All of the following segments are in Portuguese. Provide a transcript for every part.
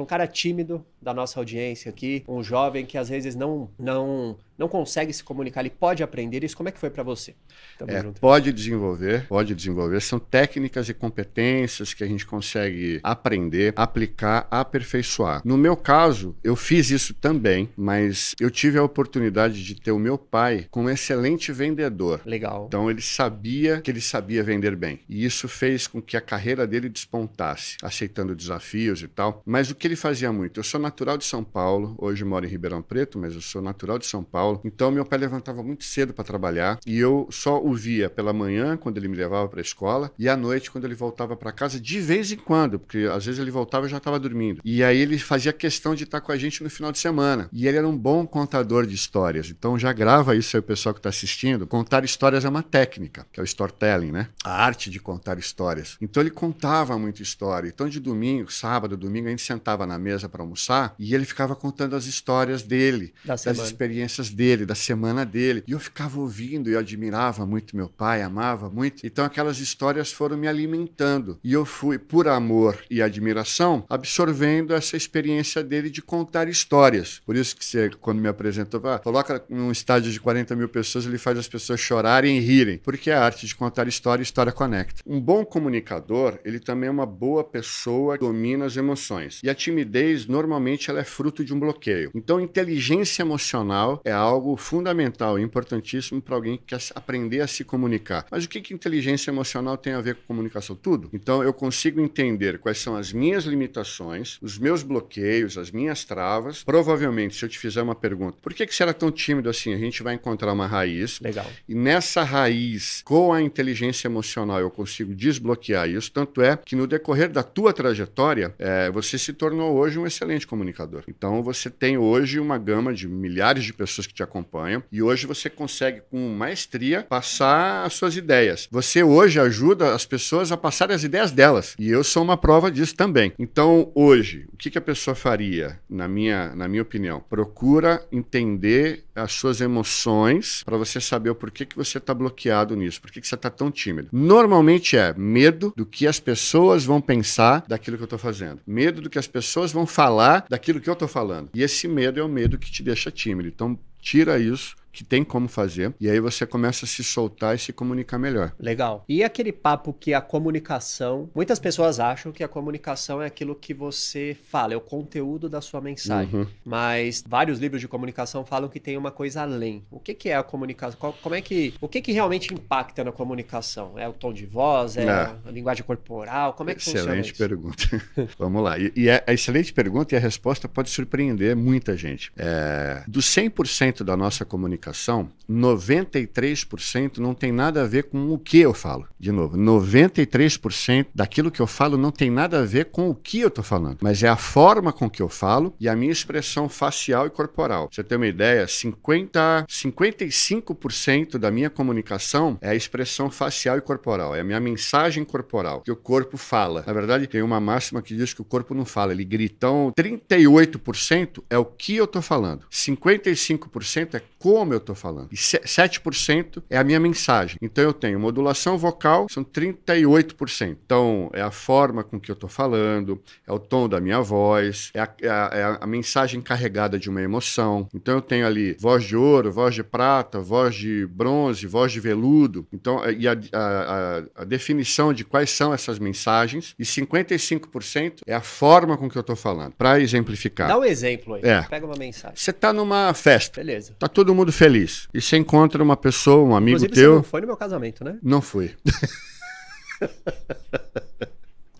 um cara tímido da nossa audiência aqui, um jovem que às vezes não, não não consegue se comunicar, ele pode aprender isso. Como é que foi para você? É, pode desenvolver, pode desenvolver. São técnicas e competências que a gente consegue aprender, aplicar, aperfeiçoar. No meu caso, eu fiz isso também, mas eu tive a oportunidade de ter o meu pai com um excelente vendedor. Legal. Então ele sabia que ele sabia vender bem. E isso fez com que a carreira dele despontasse, aceitando desafios e tal. Mas o que ele fazia muito? Eu sou natural de São Paulo, hoje moro em Ribeirão Preto, mas eu sou natural de São Paulo. Paulo. Então meu pai levantava muito cedo para trabalhar e eu só o via pela manhã quando ele me levava para a escola e à noite quando ele voltava para casa de vez em quando, porque às vezes ele voltava e já estava dormindo. E aí ele fazia questão de estar tá com a gente no final de semana. E ele era um bom contador de histórias. Então já grava isso aí o pessoal que está assistindo. Contar histórias é uma técnica, que é o storytelling, né? A arte de contar histórias. Então ele contava muita história. Então de domingo, sábado, domingo a gente sentava na mesa para almoçar e ele ficava contando as histórias dele, da das experiências dele, da semana dele. E eu ficava ouvindo e admirava muito meu pai, amava muito. Então aquelas histórias foram me alimentando. E eu fui, por amor e admiração, absorvendo essa experiência dele de contar histórias. Por isso que você, quando me apresentou, ah, coloca num estádio de 40 mil pessoas, ele faz as pessoas chorarem e rirem. Porque é a arte de contar história, história conecta. Um bom comunicador, ele também é uma boa pessoa, domina as emoções. E a timidez, normalmente, ela é fruto de um bloqueio. Então, inteligência emocional é algo fundamental, importantíssimo para alguém que quer aprender a se comunicar. Mas o que, que inteligência emocional tem a ver com comunicação? Tudo. Então, eu consigo entender quais são as minhas limitações, os meus bloqueios, as minhas travas. Provavelmente, se eu te fizer uma pergunta, por que, que você era tão tímido assim? A gente vai encontrar uma raiz. Legal. E nessa raiz, com a inteligência emocional, eu consigo desbloquear isso. Tanto é que no decorrer da tua trajetória, é, você se tornou hoje um excelente comunicador. Então, você tem hoje uma gama de milhares de pessoas que te acompanham. E hoje você consegue, com maestria, passar as suas ideias. Você hoje ajuda as pessoas a passarem as ideias delas. E eu sou uma prova disso também. Então, hoje, o que, que a pessoa faria, na minha, na minha opinião? Procura entender as suas emoções para você saber o porquê que você está bloqueado nisso, por que você está tão tímido. Normalmente é medo do que as pessoas vão pensar daquilo que eu estou fazendo, medo do que as pessoas vão falar daquilo que eu estou falando. E esse medo é o medo que te deixa tímido. Então, tira isso que tem como fazer, e aí você começa a se soltar e se comunicar melhor. Legal. E aquele papo que a comunicação. Muitas pessoas acham que a comunicação é aquilo que você fala, é o conteúdo da sua mensagem. Uhum. Mas vários livros de comunicação falam que tem uma coisa além. O que, que é a comunicação? Qual, como é que. O que, que realmente impacta na comunicação? É o tom de voz? É, é. a linguagem corporal? Como é que excelente funciona? Excelente pergunta. Vamos lá. E, e, é a é excelente pergunta e a resposta pode surpreender muita gente. É, do 100% da nossa comunicação, comunicação, 93% não tem nada a ver com o que eu falo. De novo, 93% daquilo que eu falo não tem nada a ver com o que eu estou falando, mas é a forma com que eu falo e a minha expressão facial e corporal. Pra você tem uma ideia, 50, 55% da minha comunicação é a expressão facial e corporal, é a minha mensagem corporal, que o corpo fala. Na verdade, tem uma máxima que diz que o corpo não fala, ele grita. 38% então, é o que eu estou falando, 55% é como eu estou falando. E 7% é a minha mensagem. Então eu tenho modulação vocal, são 38%. Então é a forma com que eu estou falando, é o tom da minha voz, é a, é, a, é a, mensagem carregada de uma emoção. Então eu tenho ali voz de ouro, voz de prata, voz de bronze, voz de veludo. Então, é, e a, a definição de quais são essas mensagens. E 55% é a forma com que eu estou falando. Para exemplificar. Dá um exemplo aí. É. Pega uma mensagem. Você está numa festa. Beleza. Tá todo mundo feliz feliz. E você encontra uma pessoa, um amigo Inclusive, teu. Você não foi no meu casamento, né? Não fui.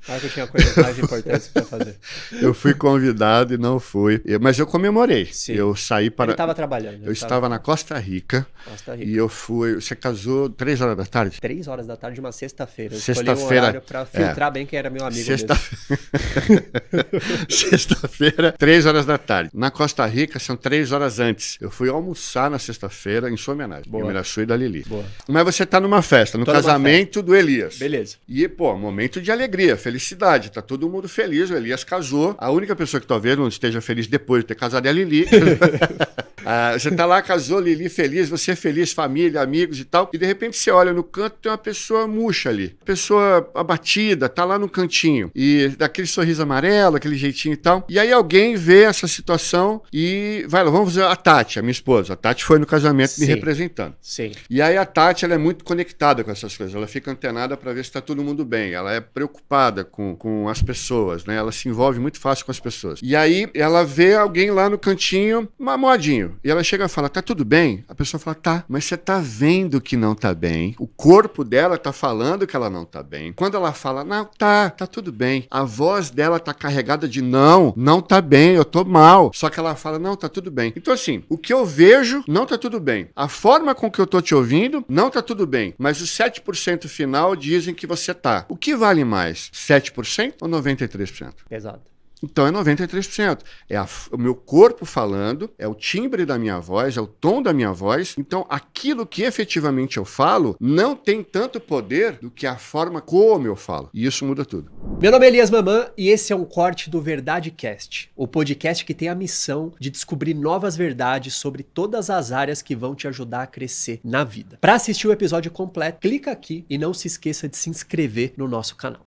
Ah, que eu tinha coisas mais importantes para fazer. eu fui convidado e não fui. Mas eu comemorei. Sim. Eu saí para. Ele estava trabalhando. Eu estava tava... na Costa Rica. Costa Rica. E eu fui. Você casou três horas da tarde? Três horas da tarde, uma sexta-feira. Sexta-feira. Um para filtrar é. bem quem era meu amigo. Sexta... sexta-feira, três horas da tarde. Na Costa Rica são três horas antes. Eu fui almoçar na sexta-feira em sua homenagem. Boa. Em Mirassol e da Lili. Boa. Mas você está numa festa, no Tô casamento do Elias. Beleza. E, pô, momento de alegria, felicidade felicidade, tá todo mundo feliz. O Elias casou. A única pessoa que talvez não esteja feliz depois de ter casado é a Lili. Ah, você tá lá, casou, Lili, feliz, você é feliz, família, amigos e tal. E de repente você olha no canto, tem uma pessoa murcha ali. Pessoa abatida, tá lá no cantinho. E daquele sorriso amarelo, aquele jeitinho e tal. E aí alguém vê essa situação e vai lá, vamos ver a Tati, a minha esposa. A Tati foi no casamento Sim. me representando. Sim. E aí a Tati, ela é muito conectada com essas coisas. Ela fica antenada para ver se tá todo mundo bem. Ela é preocupada com, com as pessoas, né? Ela se envolve muito fácil com as pessoas. E aí ela vê alguém lá no cantinho, mamodinho e ela chega e fala: tá tudo bem? A pessoa fala: tá, mas você tá vendo que não tá bem. O corpo dela tá falando que ela não tá bem. Quando ela fala: não, tá, tá tudo bem. A voz dela tá carregada de não, não tá bem, eu tô mal. Só que ela fala: não, tá tudo bem. Então, assim, o que eu vejo não tá tudo bem. A forma com que eu tô te ouvindo não tá tudo bem. Mas os 7% final dizem que você tá. O que vale mais? 7% ou 93%? Exato. Então é 93%. É a, o meu corpo falando, é o timbre da minha voz, é o tom da minha voz. Então aquilo que efetivamente eu falo não tem tanto poder do que a forma como eu falo. E isso muda tudo. Meu nome é Elias Mamã e esse é um corte do VerdadeCast, o podcast que tem a missão de descobrir novas verdades sobre todas as áreas que vão te ajudar a crescer na vida. Para assistir o episódio completo, clica aqui e não se esqueça de se inscrever no nosso canal.